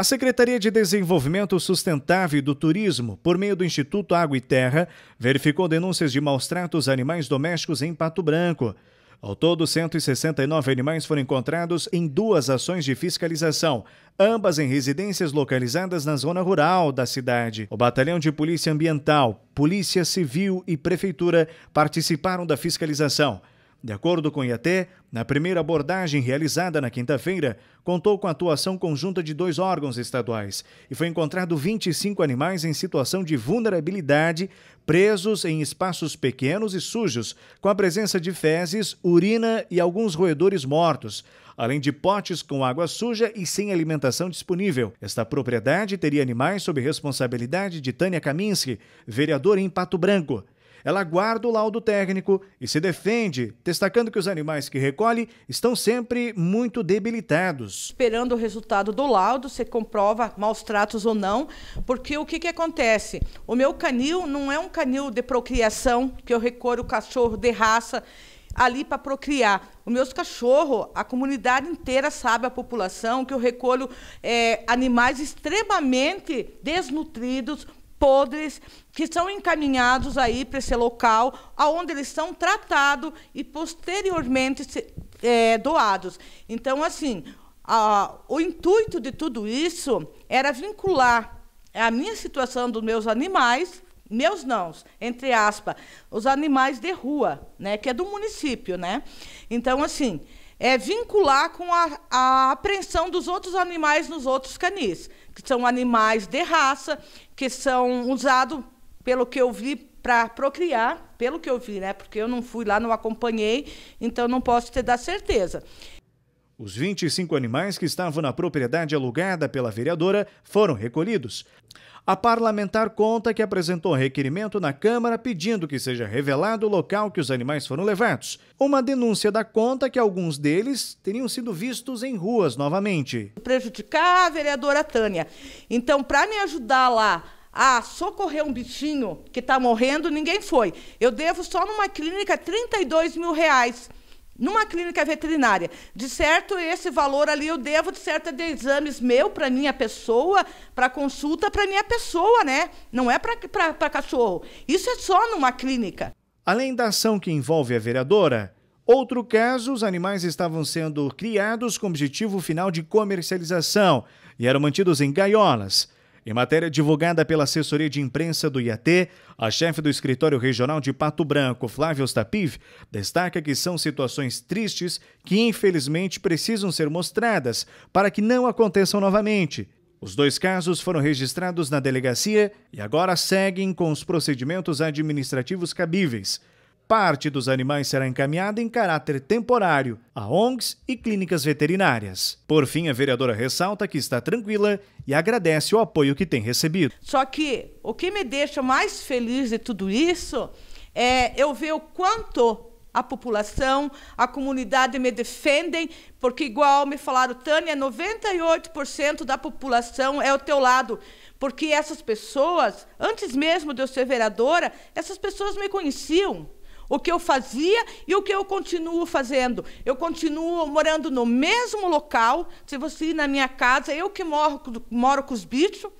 A Secretaria de Desenvolvimento Sustentável do Turismo, por meio do Instituto Água e Terra, verificou denúncias de maus tratos a animais domésticos em Pato Branco. Ao todo, 169 animais foram encontrados em duas ações de fiscalização, ambas em residências localizadas na zona rural da cidade. O Batalhão de Polícia Ambiental, Polícia Civil e Prefeitura participaram da fiscalização. De acordo com o IAT, na primeira abordagem realizada na quinta-feira, contou com a atuação conjunta de dois órgãos estaduais e foi encontrado 25 animais em situação de vulnerabilidade, presos em espaços pequenos e sujos, com a presença de fezes, urina e alguns roedores mortos, além de potes com água suja e sem alimentação disponível. Esta propriedade teria animais sob responsabilidade de Tânia Kaminski, vereadora em Pato Branco. Ela guarda o laudo técnico e se defende, destacando que os animais que recolhe estão sempre muito debilitados. Esperando o resultado do laudo, se comprova maus tratos ou não, porque o que, que acontece? O meu canil não é um canil de procriação, que eu recolho o cachorro de raça ali para procriar. Os meus cachorros, a comunidade inteira sabe, a população, que eu recolho é, animais extremamente desnutridos, podres que são encaminhados aí para esse local, aonde eles são tratados e posteriormente é, doados. Então, assim, a, o intuito de tudo isso era vincular a minha situação dos meus animais meus nãos, entre aspas, os animais de rua, né, que é do município, né? Então assim, é vincular com a, a apreensão dos outros animais nos outros canis, que são animais de raça, que são usados, pelo que eu vi, para procriar, pelo que eu vi, né? Porque eu não fui lá, não acompanhei, então não posso te dar certeza. Os 25 animais que estavam na propriedade alugada pela vereadora foram recolhidos. A parlamentar conta que apresentou requerimento na Câmara pedindo que seja revelado o local que os animais foram levados. Uma denúncia da conta que alguns deles teriam sido vistos em ruas novamente. Prejudicar a vereadora Tânia. Então, para me ajudar lá a socorrer um bichinho que está morrendo, ninguém foi. Eu devo só numa clínica 32 mil reais numa clínica veterinária. De certo, esse valor ali eu devo, de certo, é de exames meu para minha pessoa, para consulta para minha pessoa, né? Não é para cachorro. Isso é só numa clínica. Além da ação que envolve a vereadora, outro caso, os animais estavam sendo criados com objetivo final de comercialização e eram mantidos em gaiolas. Em matéria divulgada pela assessoria de imprensa do IAT, a chefe do escritório regional de Pato Branco, Flávio Stapiv, destaca que são situações tristes que infelizmente precisam ser mostradas para que não aconteçam novamente. Os dois casos foram registrados na delegacia e agora seguem com os procedimentos administrativos cabíveis parte dos animais será encaminhada em caráter temporário a ONGs e clínicas veterinárias. Por fim, a vereadora ressalta que está tranquila e agradece o apoio que tem recebido. Só que o que me deixa mais feliz de tudo isso é eu ver o quanto a população, a comunidade me defendem, porque igual me falaram, Tânia, 98% da população é o teu lado, porque essas pessoas, antes mesmo de eu ser vereadora, essas pessoas me conheciam o que eu fazia e o que eu continuo fazendo. Eu continuo morando no mesmo local. Se você ir na minha casa, eu que moro, moro com os bichos,